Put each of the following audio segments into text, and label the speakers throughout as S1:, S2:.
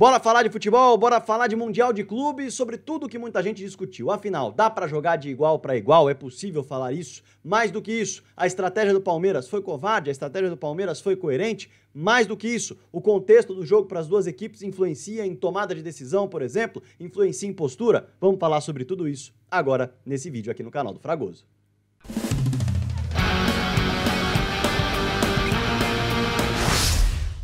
S1: Bora falar de futebol, bora falar de mundial de clube, sobre tudo que muita gente discutiu. Afinal, dá para jogar de igual para igual? É possível falar isso? Mais do que isso, a estratégia do Palmeiras foi covarde, a estratégia do Palmeiras foi coerente? Mais do que isso, o contexto do jogo para as duas equipes influencia em tomada de decisão, por exemplo, influencia em postura? Vamos falar sobre tudo isso agora nesse vídeo aqui no canal do Fragoso.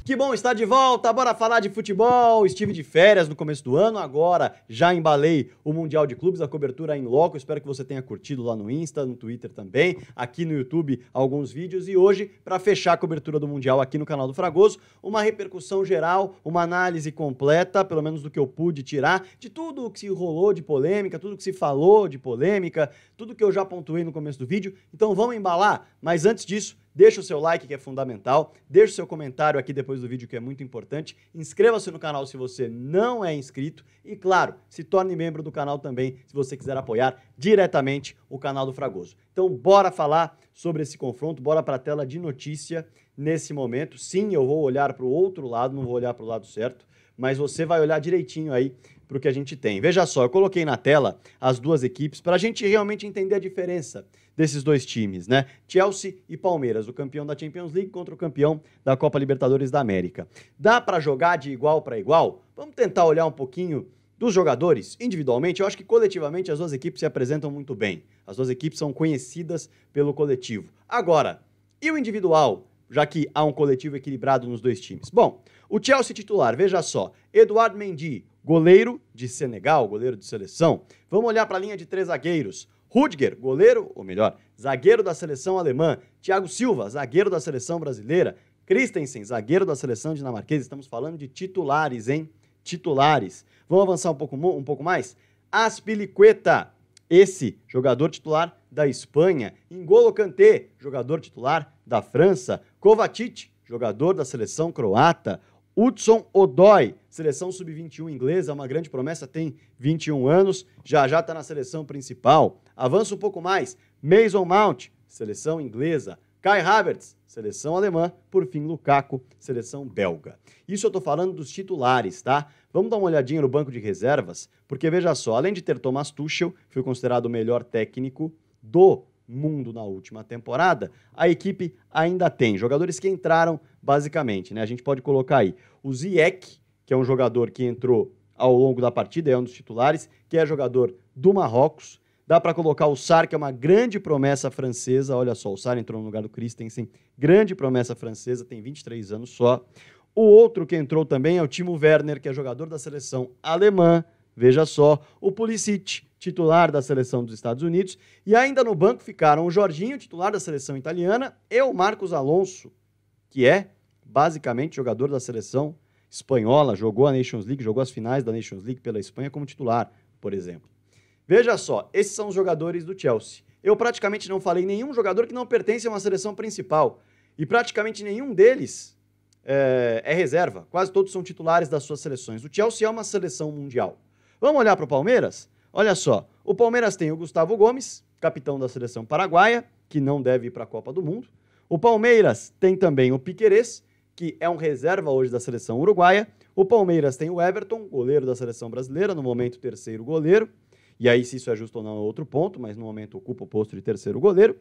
S1: Que bom estar de volta, bora falar de futebol. Estive de férias no começo do ano, agora já embalei o Mundial de Clubes, a cobertura é em loco. Espero que você tenha curtido lá no Insta, no Twitter também, aqui no YouTube alguns vídeos. E hoje, para fechar a cobertura do Mundial aqui no canal do Fragoso, uma repercussão geral, uma análise completa, pelo menos do que eu pude tirar, de tudo o que se rolou de polêmica, tudo que se falou de polêmica, tudo que eu já pontuei no começo do vídeo. Então vamos embalar, mas antes disso, Deixa o seu like, que é fundamental. Deixa o seu comentário aqui depois do vídeo, que é muito importante. Inscreva-se no canal se você não é inscrito. E, claro, se torne membro do canal também, se você quiser apoiar diretamente o canal do Fragoso. Então, bora falar sobre esse confronto, bora para a tela de notícia nesse momento. Sim, eu vou olhar para o outro lado, não vou olhar para o lado certo, mas você vai olhar direitinho aí para o que a gente tem. Veja só, eu coloquei na tela as duas equipes para a gente realmente entender a diferença desses dois times, né? Chelsea e Palmeiras, o campeão da Champions League contra o campeão da Copa Libertadores da América. Dá para jogar de igual para igual? Vamos tentar olhar um pouquinho dos jogadores individualmente. Eu acho que coletivamente as duas equipes se apresentam muito bem. As duas equipes são conhecidas pelo coletivo. Agora, e o individual? Já que há um coletivo equilibrado nos dois times. Bom, o Chelsea titular, veja só: Eduardo Mendy, goleiro de Senegal, goleiro de seleção. Vamos olhar para a linha de três zagueiros: Rudger, goleiro, ou melhor, zagueiro da seleção alemã, Thiago Silva, zagueiro da seleção brasileira, Christensen, zagueiro da seleção dinamarquesa. Estamos falando de titulares, hein? Titulares. Vamos avançar um pouco, um pouco mais? Aspilicueta, esse jogador titular da Espanha. N'Golo Kanté, jogador titular da França. Kovacic, jogador da seleção croata. Hudson Odoi, seleção sub-21 inglesa, uma grande promessa, tem 21 anos, já já está na seleção principal. Avança um pouco mais, Mason Mount, seleção inglesa. Kai Havertz, seleção alemã. Por fim, Lukaku, seleção belga. Isso eu estou falando dos titulares, tá? Vamos dar uma olhadinha no banco de reservas, porque veja só, além de ter Thomas Tuchel, foi considerado o melhor técnico do mundo na última temporada, a equipe ainda tem jogadores que entraram basicamente, né? A gente pode colocar aí o Zieck que é um jogador que entrou ao longo da partida, é um dos titulares, que é jogador do Marrocos. Dá para colocar o Sar, que é uma grande promessa francesa. Olha só, o Sar entrou no lugar do Christensen, grande promessa francesa, tem 23 anos só. O outro que entrou também é o Timo Werner, que é jogador da seleção alemã. Veja só, o Pulisic, titular da seleção dos Estados Unidos, e ainda no banco ficaram o Jorginho, titular da seleção italiana, e o Marcos Alonso, que é basicamente jogador da seleção espanhola, jogou a Nations League, jogou as finais da Nations League pela Espanha como titular, por exemplo. Veja só, esses são os jogadores do Chelsea. Eu praticamente não falei nenhum jogador que não pertence a uma seleção principal, e praticamente nenhum deles é, é reserva. Quase todos são titulares das suas seleções. O Chelsea é uma seleção mundial. Vamos olhar para o Palmeiras? Olha só, o Palmeiras tem o Gustavo Gomes, capitão da seleção paraguaia, que não deve ir para a Copa do Mundo. O Palmeiras tem também o Piquerez, que é um reserva hoje da seleção uruguaia. O Palmeiras tem o Everton, goleiro da seleção brasileira, no momento terceiro goleiro. E aí, se isso é justo ou não é outro ponto, mas no momento ocupa o posto de terceiro goleiro.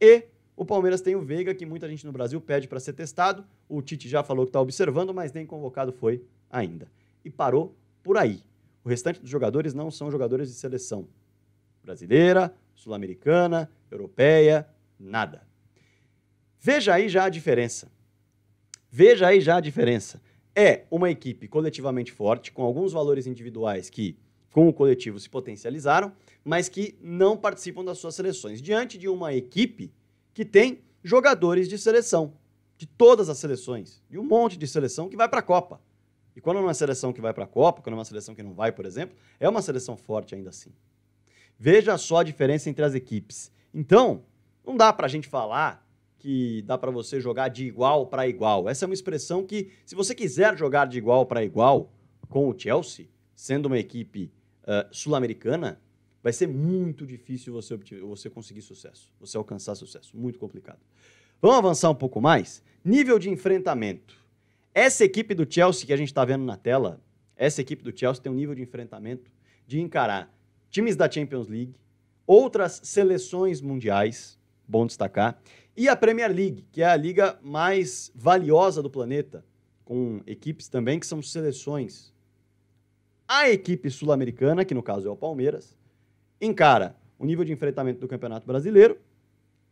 S1: E o Palmeiras tem o Veiga, que muita gente no Brasil pede para ser testado. O Tite já falou que está observando, mas nem convocado foi ainda. E parou por aí. O restante dos jogadores não são jogadores de seleção brasileira, sul-americana, europeia, nada. Veja aí já a diferença. Veja aí já a diferença. É uma equipe coletivamente forte, com alguns valores individuais que, com o coletivo, se potencializaram, mas que não participam das suas seleções, diante de uma equipe que tem jogadores de seleção, de todas as seleções, de um monte de seleção que vai para a Copa. E quando é uma seleção que vai para a Copa, quando é uma seleção que não vai, por exemplo, é uma seleção forte ainda assim. Veja só a diferença entre as equipes. Então, não dá para a gente falar que dá para você jogar de igual para igual. Essa é uma expressão que, se você quiser jogar de igual para igual com o Chelsea, sendo uma equipe uh, sul-americana, vai ser muito difícil você, você conseguir sucesso, você alcançar sucesso. Muito complicado. Vamos avançar um pouco mais? Nível de enfrentamento. Essa equipe do Chelsea que a gente está vendo na tela, essa equipe do Chelsea tem um nível de enfrentamento de encarar times da Champions League, outras seleções mundiais, bom destacar, e a Premier League, que é a liga mais valiosa do planeta, com equipes também que são seleções. A equipe sul-americana, que no caso é o Palmeiras, encara o nível de enfrentamento do Campeonato Brasileiro,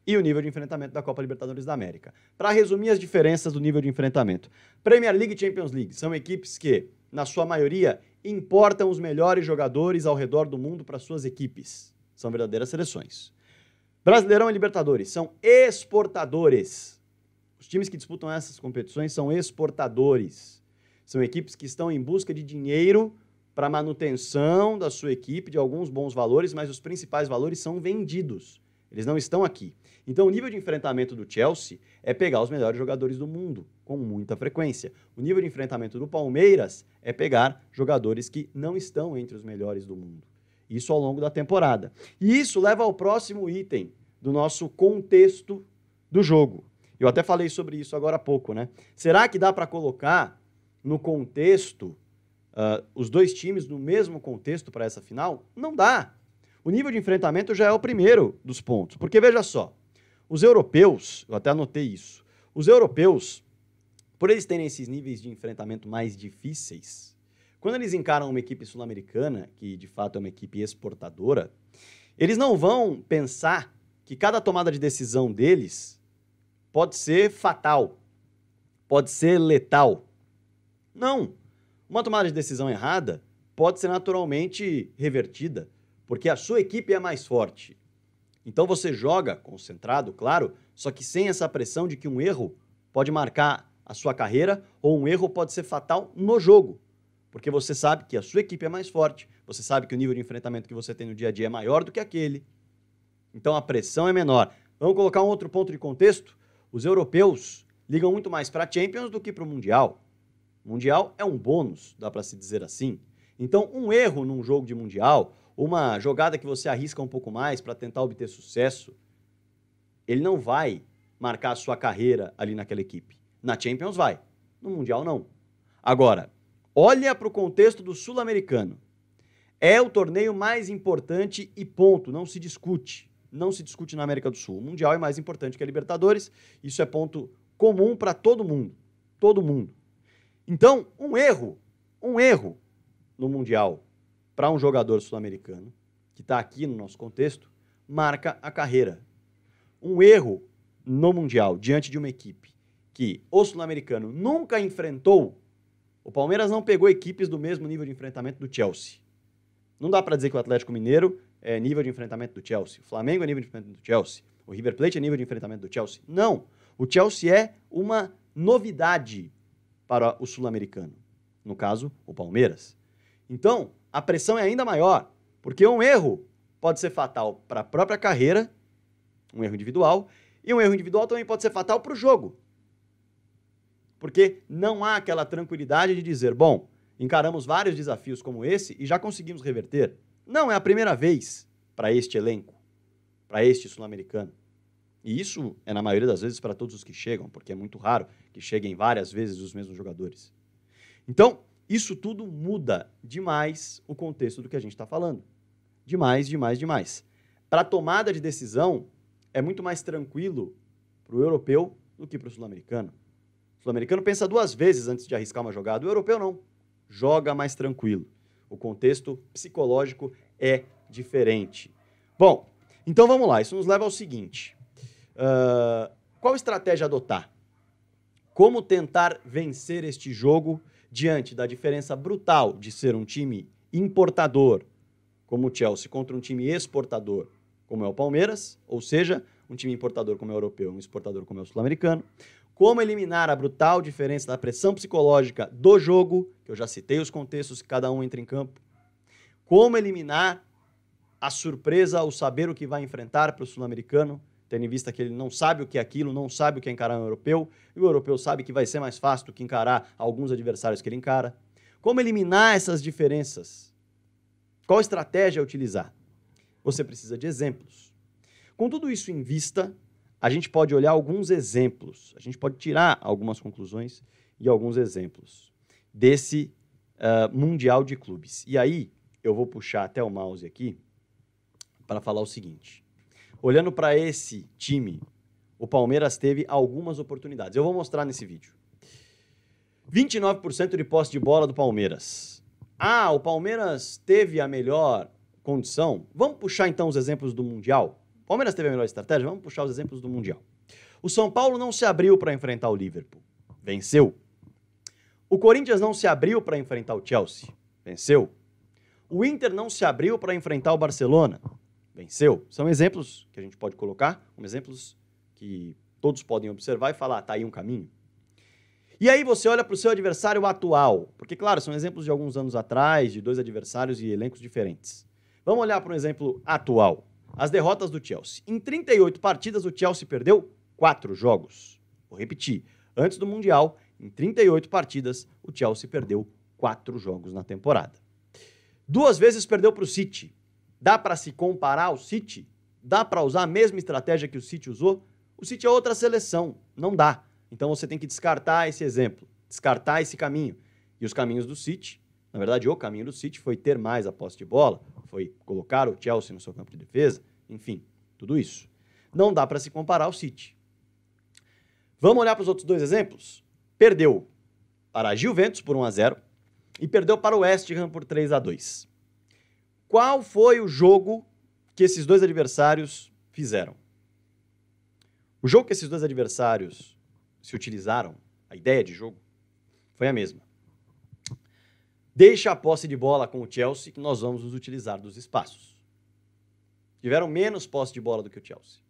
S1: e o nível de enfrentamento da Copa Libertadores da América. Para resumir as diferenças do nível de enfrentamento, Premier League e Champions League são equipes que, na sua maioria, importam os melhores jogadores ao redor do mundo para suas equipes. São verdadeiras seleções. Brasileirão e Libertadores são exportadores. Os times que disputam essas competições são exportadores. São equipes que estão em busca de dinheiro para manutenção da sua equipe, de alguns bons valores, mas os principais valores são vendidos. Eles não estão aqui. Então, o nível de enfrentamento do Chelsea é pegar os melhores jogadores do mundo, com muita frequência. O nível de enfrentamento do Palmeiras é pegar jogadores que não estão entre os melhores do mundo. Isso ao longo da temporada. E isso leva ao próximo item do nosso contexto do jogo. Eu até falei sobre isso agora há pouco, né? Será que dá para colocar no contexto uh, os dois times no mesmo contexto para essa final? Não dá. O nível de enfrentamento já é o primeiro dos pontos. Porque veja só, os europeus, eu até anotei isso, os europeus, por eles terem esses níveis de enfrentamento mais difíceis, quando eles encaram uma equipe sul-americana, que de fato é uma equipe exportadora, eles não vão pensar que cada tomada de decisão deles pode ser fatal, pode ser letal. Não. Uma tomada de decisão errada pode ser naturalmente revertida, porque a sua equipe é mais forte. Então você joga, concentrado, claro, só que sem essa pressão de que um erro pode marcar a sua carreira ou um erro pode ser fatal no jogo. Porque você sabe que a sua equipe é mais forte, você sabe que o nível de enfrentamento que você tem no dia a dia é maior do que aquele. Então a pressão é menor. Vamos colocar um outro ponto de contexto? Os europeus ligam muito mais para a Champions do que para o Mundial. mundial é um bônus, dá para se dizer assim. Então, um erro num jogo de Mundial uma jogada que você arrisca um pouco mais para tentar obter sucesso, ele não vai marcar a sua carreira ali naquela equipe. Na Champions vai, no Mundial não. Agora, olha para o contexto do Sul-Americano. É o torneio mais importante e ponto, não se discute. Não se discute na América do Sul. O Mundial é mais importante que a Libertadores, isso é ponto comum para todo mundo. Todo mundo. Então, um erro, um erro no Mundial para um jogador sul-americano, que está aqui no nosso contexto, marca a carreira. Um erro no Mundial, diante de uma equipe que o sul-americano nunca enfrentou, o Palmeiras não pegou equipes do mesmo nível de enfrentamento do Chelsea. Não dá para dizer que o Atlético Mineiro é nível de enfrentamento do Chelsea, o Flamengo é nível de enfrentamento do Chelsea, o River Plate é nível de enfrentamento do Chelsea. Não! O Chelsea é uma novidade para o sul-americano. No caso, o Palmeiras. Então, a pressão é ainda maior, porque um erro pode ser fatal para a própria carreira, um erro individual, e um erro individual também pode ser fatal para o jogo. Porque não há aquela tranquilidade de dizer, bom, encaramos vários desafios como esse e já conseguimos reverter. Não é a primeira vez para este elenco, para este sul-americano. E isso é, na maioria das vezes, para todos os que chegam, porque é muito raro que cheguem várias vezes os mesmos jogadores. Então, isso tudo muda demais o contexto do que a gente está falando. Demais, demais, demais. Para tomada de decisão, é muito mais tranquilo para o europeu do que para o sul-americano. O sul-americano pensa duas vezes antes de arriscar uma jogada, o europeu não. Joga mais tranquilo. O contexto psicológico é diferente. Bom, então vamos lá. Isso nos leva ao seguinte: uh, qual estratégia adotar? Como tentar vencer este jogo? diante da diferença brutal de ser um time importador, como o Chelsea, contra um time exportador, como é o Palmeiras, ou seja, um time importador como é o europeu, um exportador como é o sul-americano, como eliminar a brutal diferença da pressão psicológica do jogo, que eu já citei os contextos que cada um entra em campo, como eliminar a surpresa ao saber o que vai enfrentar para o sul-americano, tendo em vista que ele não sabe o que é aquilo, não sabe o que é encarar um europeu, e o europeu sabe que vai ser mais fácil do que encarar alguns adversários que ele encara. Como eliminar essas diferenças? Qual estratégia utilizar? Você precisa de exemplos. Com tudo isso em vista, a gente pode olhar alguns exemplos, a gente pode tirar algumas conclusões e alguns exemplos desse uh, Mundial de Clubes. E aí, eu vou puxar até o mouse aqui para falar o seguinte olhando para esse time, o Palmeiras teve algumas oportunidades. Eu vou mostrar nesse vídeo. 29% de posse de bola do Palmeiras. Ah, o Palmeiras teve a melhor condição. Vamos puxar então os exemplos do Mundial. O Palmeiras teve a melhor estratégia, vamos puxar os exemplos do Mundial. O São Paulo não se abriu para enfrentar o Liverpool. Venceu. O Corinthians não se abriu para enfrentar o Chelsea. Venceu. O Inter não se abriu para enfrentar o Barcelona venceu. São exemplos que a gente pode colocar, um exemplos que todos podem observar e falar, está ah, tá aí um caminho. E aí você olha para o seu adversário atual, porque claro, são exemplos de alguns anos atrás, de dois adversários e elencos diferentes. Vamos olhar para um exemplo atual. As derrotas do Chelsea. Em 38 partidas, o Chelsea perdeu 4 jogos. Vou repetir. Antes do Mundial, em 38 partidas, o Chelsea perdeu 4 jogos na temporada. Duas vezes perdeu para o City, Dá para se comparar ao City? Dá para usar a mesma estratégia que o City usou? O City é outra seleção, não dá. Então você tem que descartar esse exemplo, descartar esse caminho. E os caminhos do City, na verdade, o caminho do City foi ter mais a posse de bola, foi colocar o Chelsea no seu campo de defesa, enfim, tudo isso. Não dá para se comparar ao City. Vamos olhar para os outros dois exemplos? Perdeu para a Juventus por 1 a 0 e perdeu para o West Ham por 3 a 2. Qual foi o jogo que esses dois adversários fizeram? O jogo que esses dois adversários se utilizaram, a ideia de jogo, foi a mesma. Deixa a posse de bola com o Chelsea que nós vamos nos utilizar dos espaços. Tiveram menos posse de bola do que o Chelsea.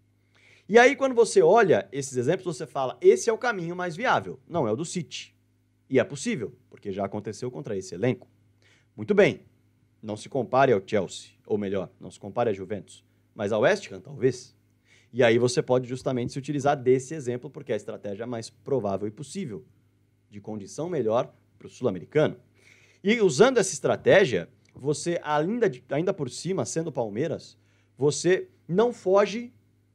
S1: E aí, quando você olha esses exemplos, você fala: esse é o caminho mais viável, não é o do City. E é possível, porque já aconteceu contra esse elenco. Muito bem. Não se compare ao Chelsea, ou melhor, não se compare à Juventus, mas ao West Ham, talvez. E aí você pode justamente se utilizar desse exemplo, porque é a estratégia mais provável e possível, de condição melhor para o sul-americano. E usando essa estratégia, você, ainda, ainda por cima, sendo Palmeiras, você não foge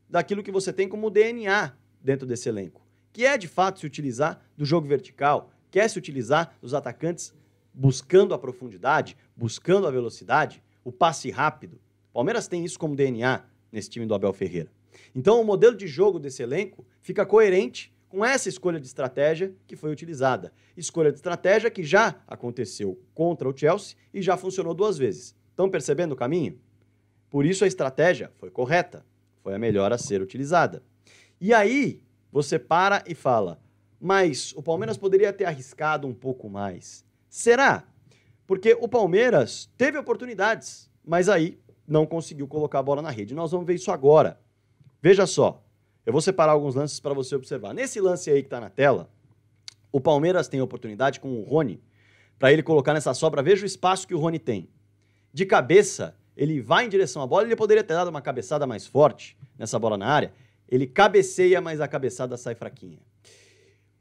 S1: daquilo que você tem como DNA dentro desse elenco, que é de fato se utilizar do jogo vertical, quer é se utilizar dos atacantes buscando a profundidade, buscando a velocidade, o passe rápido. O Palmeiras tem isso como DNA nesse time do Abel Ferreira. Então, o modelo de jogo desse elenco fica coerente com essa escolha de estratégia que foi utilizada. Escolha de estratégia que já aconteceu contra o Chelsea e já funcionou duas vezes. Estão percebendo o caminho? Por isso a estratégia foi correta, foi a melhor a ser utilizada. E aí você para e fala: mas o Palmeiras poderia ter arriscado um pouco mais. Será? Porque o Palmeiras teve oportunidades, mas aí não conseguiu colocar a bola na rede. Nós vamos ver isso agora. Veja só, eu vou separar alguns lances para você observar. Nesse lance aí que está na tela, o Palmeiras tem oportunidade com o Rony para ele colocar nessa sobra. Veja o espaço que o Rony tem. De cabeça, ele vai em direção à bola. Ele poderia ter dado uma cabeçada mais forte nessa bola na área. Ele cabeceia, mas a cabeçada sai fraquinha.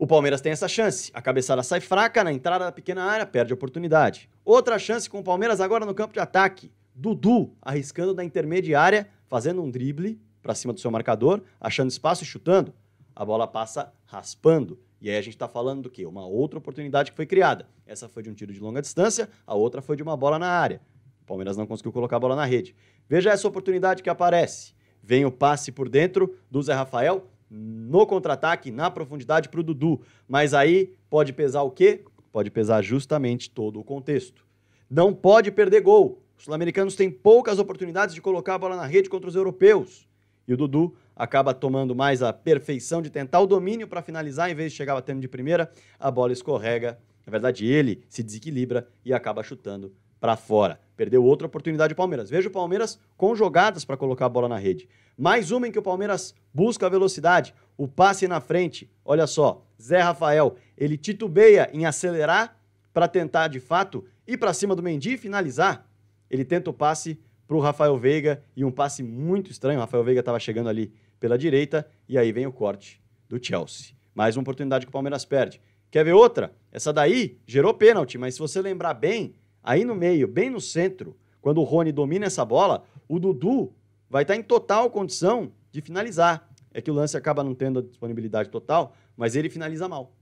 S1: O Palmeiras tem essa chance. A cabeçada sai fraca na entrada da pequena área, perde a oportunidade. Outra chance com o Palmeiras agora no campo de ataque. Dudu arriscando da intermediária, fazendo um drible para cima do seu marcador, achando espaço e chutando. A bola passa raspando. E aí a gente está falando do quê? Uma outra oportunidade que foi criada. Essa foi de um tiro de longa distância, a outra foi de uma bola na área. O Palmeiras não conseguiu colocar a bola na rede. Veja essa oportunidade que aparece. Vem o passe por dentro do Zé Rafael, no contra-ataque, na profundidade para o Dudu. Mas aí pode pesar o quê? Pode pesar justamente todo o contexto. Não pode perder gol. Os sul-americanos têm poucas oportunidades de colocar a bola na rede contra os europeus. E o Dudu acaba tomando mais a perfeição de tentar o domínio para finalizar, em vez de chegar batendo de primeira, a bola escorrega. Na verdade, ele se desequilibra e acaba chutando para fora. Perdeu outra oportunidade o Palmeiras. Veja o Palmeiras com jogadas para colocar a bola na rede. Mais uma em que o Palmeiras busca a velocidade, o passe na frente. Olha só, Zé Rafael, ele titubeia em acelerar para tentar de fato ir para cima do Mendy e finalizar. Ele tenta o passe para o Rafael Veiga e um passe muito estranho. O Rafael Veiga estava chegando ali pela direita e aí vem o corte do Chelsea. Mais uma oportunidade que o Palmeiras perde. Quer ver outra? Essa daí gerou pênalti, mas se você lembrar bem, Aí no meio, bem no centro, quando o Rony domina essa bola, o Dudu vai estar tá em total condição de finalizar. É que o lance acaba não tendo a disponibilidade total, mas ele finaliza mal.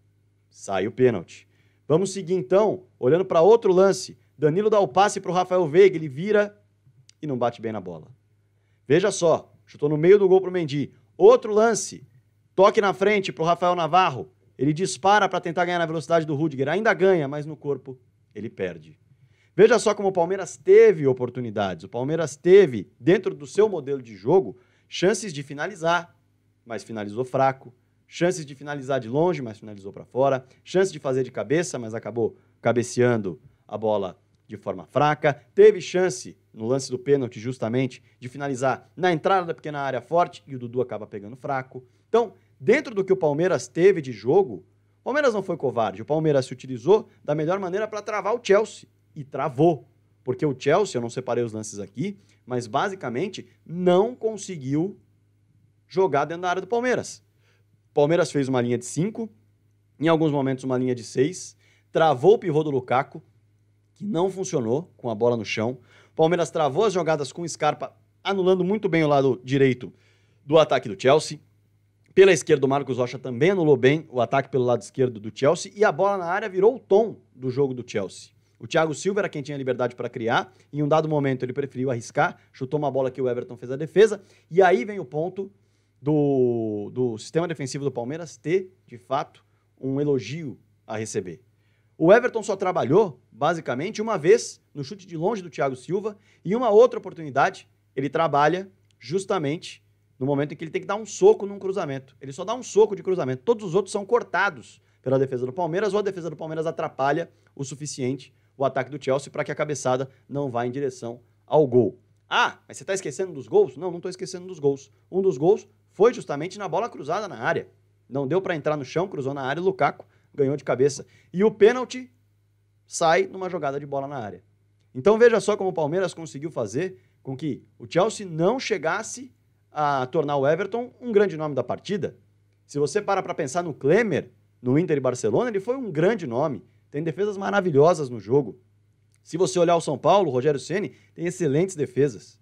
S1: Sai o pênalti. Vamos seguir então, olhando para outro lance. Danilo dá o passe para o Rafael Veiga, ele vira e não bate bem na bola. Veja só, chutou no meio do gol para o Mendy. Outro lance, toque na frente para o Rafael Navarro. Ele dispara para tentar ganhar na velocidade do Rudiger. Ainda ganha, mas no corpo ele perde. Veja só como o Palmeiras teve oportunidades. O Palmeiras teve, dentro do seu modelo de jogo, chances de finalizar, mas finalizou fraco. Chances de finalizar de longe, mas finalizou para fora. Chance de fazer de cabeça, mas acabou cabeceando a bola de forma fraca. Teve chance, no lance do pênalti, justamente, de finalizar na entrada da pequena área forte e o Dudu acaba pegando fraco. Então, dentro do que o Palmeiras teve de jogo, o Palmeiras não foi covarde. O Palmeiras se utilizou da melhor maneira para travar o Chelsea e travou. Porque o Chelsea, eu não separei os lances aqui, mas basicamente não conseguiu jogar dentro da área do Palmeiras. Palmeiras fez uma linha de 5, em alguns momentos uma linha de 6, travou o pivô do Lukaku, que não funcionou com a bola no chão. Palmeiras travou as jogadas com o Scarpa, anulando muito bem o lado direito do ataque do Chelsea. Pela esquerda, o Marcos Rocha também anulou bem o ataque pelo lado esquerdo do Chelsea e a bola na área virou o tom do jogo do Chelsea. O Thiago Silva era quem tinha liberdade para criar. Em um dado momento, ele preferiu arriscar, chutou uma bola que o Everton fez a defesa. E aí vem o ponto do, do sistema defensivo do Palmeiras ter, de fato, um elogio a receber. O Everton só trabalhou, basicamente, uma vez no chute de longe do Thiago Silva e uma outra oportunidade ele trabalha justamente no momento em que ele tem que dar um soco num cruzamento. Ele só dá um soco de cruzamento. Todos os outros são cortados pela defesa do Palmeiras ou a defesa do Palmeiras atrapalha o suficiente o ataque do Chelsea para que a cabeçada não vá em direção ao gol. Ah, mas você está esquecendo dos gols? Não, não estou esquecendo dos gols. Um dos gols foi justamente na bola cruzada na área. Não deu para entrar no chão, cruzou na área, Lukaku ganhou de cabeça. E o pênalti sai numa jogada de bola na área. Então veja só como o Palmeiras conseguiu fazer com que o Chelsea não chegasse a tornar o Everton um grande nome da partida. Se você para para pensar no Klemer, no Inter e Barcelona, ele foi um grande nome tem defesas maravilhosas no jogo. Se você olhar o São Paulo, o Rogério Ceni tem excelentes defesas.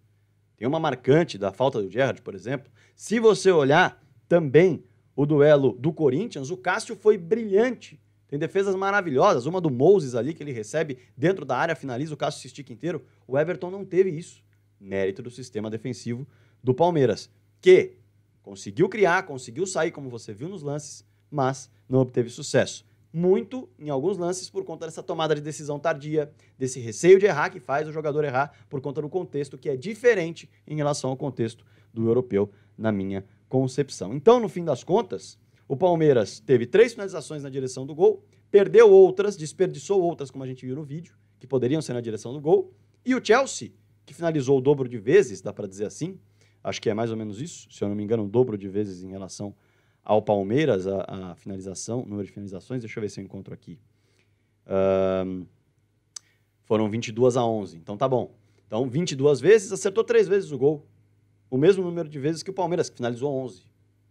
S1: Tem uma marcante da falta do Gerrard, por exemplo. Se você olhar também o duelo do Corinthians, o Cássio foi brilhante. Tem defesas maravilhosas, uma do Moses ali que ele recebe dentro da área, finaliza, o Cássio se estica inteiro. O Everton não teve isso. Mérito do sistema defensivo do Palmeiras, que conseguiu criar, conseguiu sair, como você viu nos lances, mas não obteve sucesso muito em alguns lances por conta dessa tomada de decisão tardia, desse receio de errar que faz o jogador errar por conta do contexto que é diferente em relação ao contexto do europeu, na minha concepção. Então, no fim das contas, o Palmeiras teve três finalizações na direção do gol, perdeu outras, desperdiçou outras, como a gente viu no vídeo, que poderiam ser na direção do gol, e o Chelsea, que finalizou o dobro de vezes, dá para dizer assim, acho que é mais ou menos isso, se eu não me engano, o dobro de vezes em relação ao Palmeiras, a, a finalização, o número de finalizações, deixa eu ver se eu encontro aqui. Um, foram 22 a 11, então tá bom. Então, 22 vezes, acertou três vezes o gol. O mesmo número de vezes que o Palmeiras, que finalizou 11.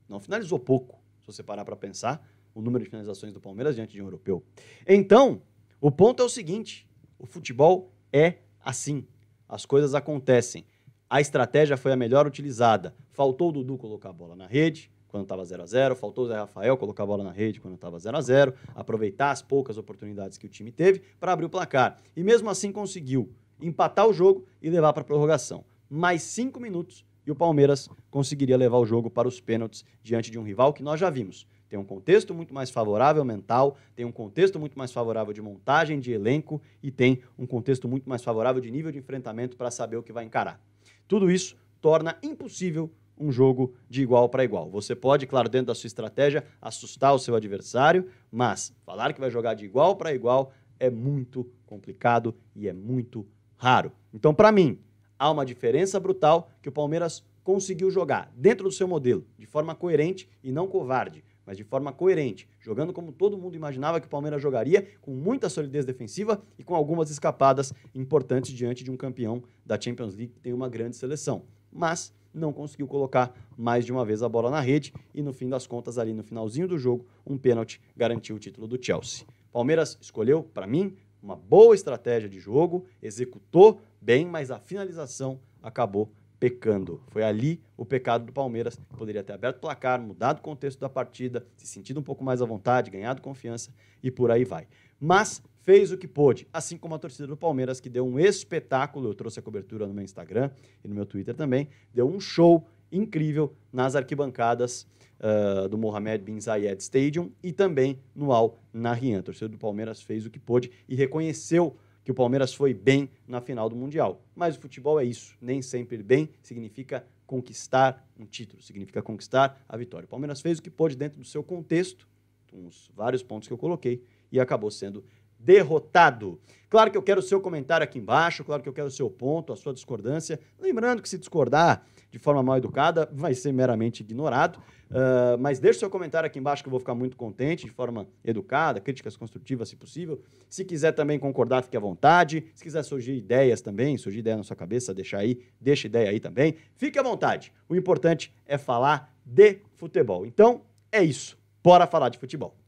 S1: Não finalizou pouco, se você parar para pensar, o número de finalizações do Palmeiras diante de um europeu. Então, o ponto é o seguinte: o futebol é assim. As coisas acontecem. A estratégia foi a melhor utilizada. Faltou o Dudu colocar a bola na rede, quando estava 0 a 0 faltou o Zé Rafael colocar a bola na rede quando estava 0 a 0 aproveitar as poucas oportunidades que o time teve para abrir o placar. E mesmo assim conseguiu empatar o jogo e levar para a prorrogação. Mais cinco minutos e o Palmeiras conseguiria levar o jogo para os pênaltis diante de um rival que nós já vimos. Tem um contexto muito mais favorável mental, tem um contexto muito mais favorável de montagem de elenco e tem um contexto muito mais favorável de nível de enfrentamento para saber o que vai encarar. Tudo isso torna impossível um jogo de igual para igual. Você pode, claro, dentro da sua estratégia, assustar o seu adversário, mas falar que vai jogar de igual para igual é muito complicado e é muito raro. Então, para mim, há uma diferença brutal que o Palmeiras conseguiu jogar dentro do seu modelo, de forma coerente e não covarde, mas de forma coerente, jogando como todo mundo imaginava que o Palmeiras jogaria, com muita solidez defensiva e com algumas escapadas importantes diante de um campeão da Champions League que tem uma grande seleção. Mas não conseguiu colocar mais de uma vez a bola na rede e no fim das contas, ali no finalzinho do jogo, um pênalti garantiu o título do Chelsea. Palmeiras escolheu, para mim, uma boa estratégia de jogo, executou bem, mas a finalização acabou pecando. Foi ali o pecado do Palmeiras. Poderia ter aberto o placar, mudado o contexto da partida, se sentido um pouco mais à vontade, ganhado confiança e por aí vai. Mas fez o que pôde, assim como a torcida do Palmeiras, que deu um espetáculo. Eu trouxe a cobertura no meu Instagram e no meu Twitter também. Deu um show incrível nas arquibancadas uh, do Mohamed Bin Zayed Stadium e também no Al Nahyan. A torcida do Palmeiras fez o que pôde e reconheceu que o Palmeiras foi bem na final do Mundial. Mas o futebol é isso, nem sempre bem significa conquistar um título, significa conquistar a vitória. O Palmeiras fez o que pôde dentro do seu contexto, uns vários pontos que eu coloquei, e acabou sendo derrotado. Claro que eu quero o seu comentário aqui embaixo, claro que eu quero o seu ponto, a sua discordância. Lembrando que se discordar de forma mal educada, vai ser meramente ignorado. Uh, mas deixe seu comentário aqui embaixo que eu vou ficar muito contente, de forma educada, críticas construtivas, se possível. Se quiser também concordar, fique à vontade. Se quiser surgir ideias também, surgir ideia na sua cabeça, deixar aí, deixa ideia aí também. Fique à vontade. O importante é falar de futebol. Então, é isso. Bora falar de futebol.